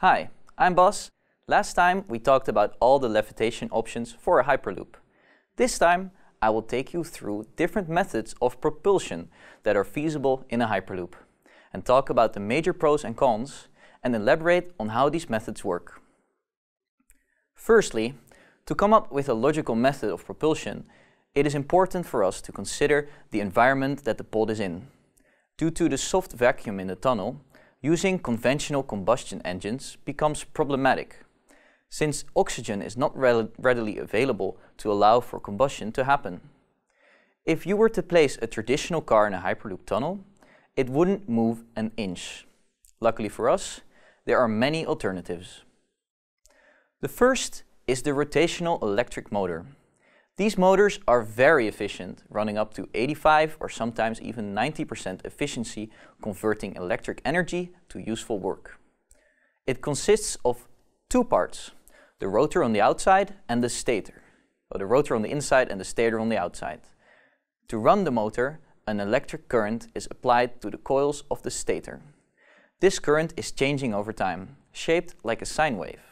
Hi, I'm Bas. Last time we talked about all the levitation options for a Hyperloop. This time I will take you through different methods of propulsion that are feasible in a Hyperloop and talk about the major pros and cons and elaborate on how these methods work. Firstly, to come up with a logical method of propulsion, it is important for us to consider the environment that the pod is in. Due to the soft vacuum in the tunnel, using conventional combustion engines becomes problematic, since oxygen is not readily available to allow for combustion to happen. If you were to place a traditional car in a Hyperloop tunnel, it wouldn't move an inch. Luckily for us, there are many alternatives. The first is the rotational electric motor. These motors are very efficient, running up to 85 or sometimes even 90% efficiency, converting electric energy to useful work. It consists of two parts, the rotor on the outside and the stator. or the rotor on the inside and the stator on the outside. To run the motor, an electric current is applied to the coils of the stator. This current is changing over time, shaped like a sine wave.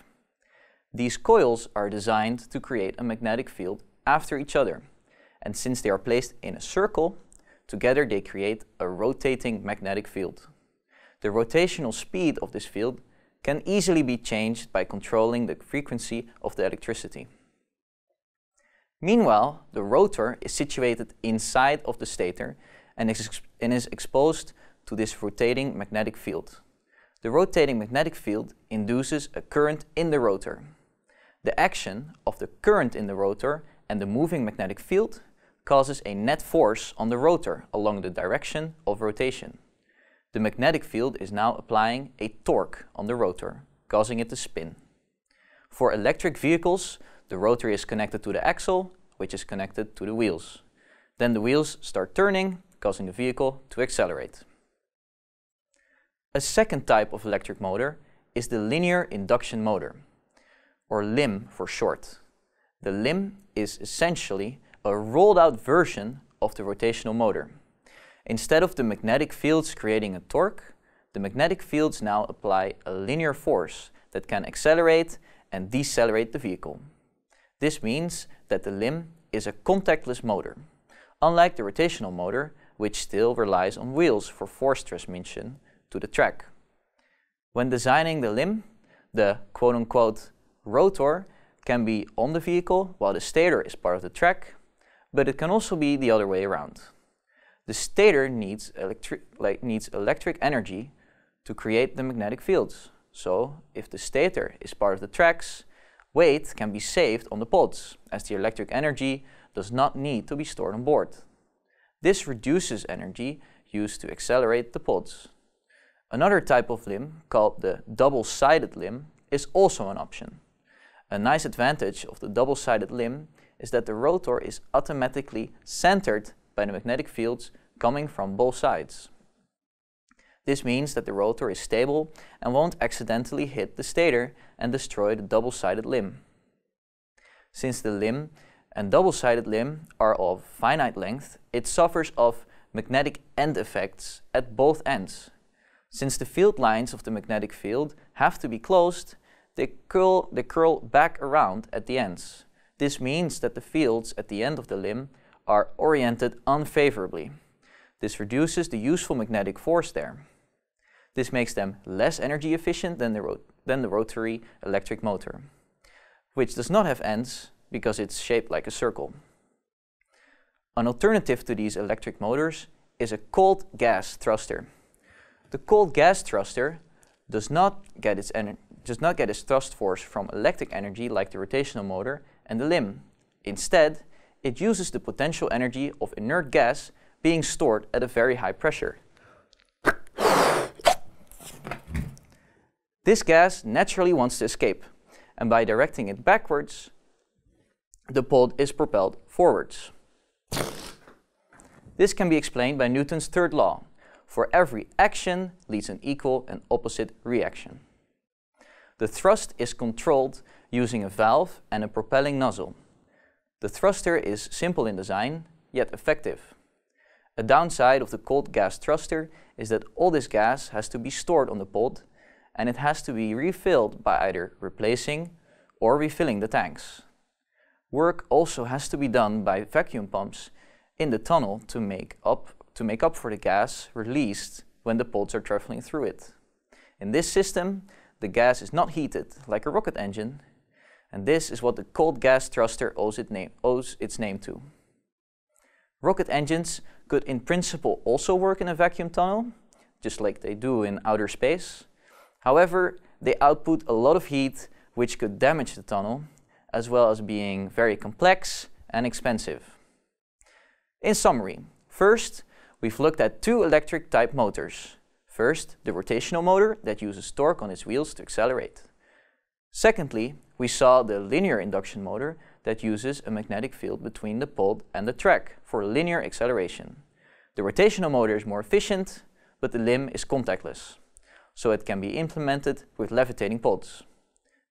These coils are designed to create a magnetic field after each other. And since they are placed in a circle, together they create a rotating magnetic field. The rotational speed of this field can easily be changed by controlling the frequency of the electricity. Meanwhile, the rotor is situated inside of the stator and is, and is exposed to this rotating magnetic field. The rotating magnetic field induces a current in the rotor. The action of the current in the rotor and the moving magnetic field causes a net force on the rotor along the direction of rotation. The magnetic field is now applying a torque on the rotor, causing it to spin. For electric vehicles, the rotor is connected to the axle, which is connected to the wheels. Then the wheels start turning, causing the vehicle to accelerate. A second type of electric motor is the linear induction motor, or LIM for short. The limb is essentially a rolled out version of the rotational motor. Instead of the magnetic fields creating a torque, the magnetic fields now apply a linear force that can accelerate and decelerate the vehicle. This means that the limb is a contactless motor, unlike the rotational motor, which still relies on wheels for force transmission to the track. When designing the limb, the quote-unquote rotor can be on the vehicle while the stator is part of the track, but it can also be the other way around. The stator needs, electri like needs electric energy to create the magnetic fields. So if the stator is part of the tracks, weight can be saved on the pods, as the electric energy does not need to be stored on board. This reduces energy used to accelerate the pods. Another type of limb, called the double-sided limb, is also an option. A nice advantage of the double-sided limb is that the rotor is automatically centered by the magnetic fields coming from both sides. This means that the rotor is stable and won't accidentally hit the stator and destroy the double-sided limb. Since the limb and double-sided limb are of finite length, it suffers of magnetic end effects at both ends. Since the field lines of the magnetic field have to be closed, they curl, they curl back around at the ends. This means that the fields at the end of the limb are oriented unfavorably. This reduces the useful magnetic force there. This makes them less energy efficient than the, than the rotary electric motor, which does not have ends because it's shaped like a circle. An alternative to these electric motors is a cold gas thruster. The cold gas thruster does not get its energy does not get its thrust force from electric energy like the rotational motor and the limb. Instead, it uses the potential energy of inert gas being stored at a very high pressure. This gas naturally wants to escape, and by directing it backwards, the pod is propelled forwards. This can be explained by Newton's third law. For every action leads an equal and opposite reaction. The thrust is controlled using a valve and a propelling nozzle. The thruster is simple in design, yet effective. A downside of the cold gas thruster is that all this gas has to be stored on the pod and it has to be refilled by either replacing or refilling the tanks. Work also has to be done by vacuum pumps in the tunnel to make up, to make up for the gas released when the pods are traveling through it. In this system, the gas is not heated like a rocket engine, and this is what the cold gas thruster owes, it name, owes its name to. Rocket engines could in principle also work in a vacuum tunnel, just like they do in outer space. However, they output a lot of heat which could damage the tunnel, as well as being very complex and expensive. In summary, first, we've looked at two electric type motors, First, the rotational motor that uses torque on its wheels to accelerate. Secondly, we saw the linear induction motor that uses a magnetic field between the pod and the track for linear acceleration. The rotational motor is more efficient, but the limb is contactless, so it can be implemented with levitating pods.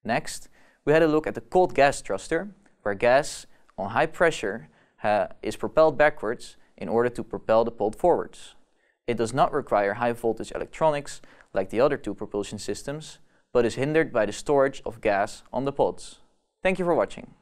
Next, we had a look at the cold gas thruster, where gas on high pressure uh, is propelled backwards in order to propel the pod forwards. It does not require high voltage electronics like the other two propulsion systems, but is hindered by the storage of gas on the pods. Thank you for watching.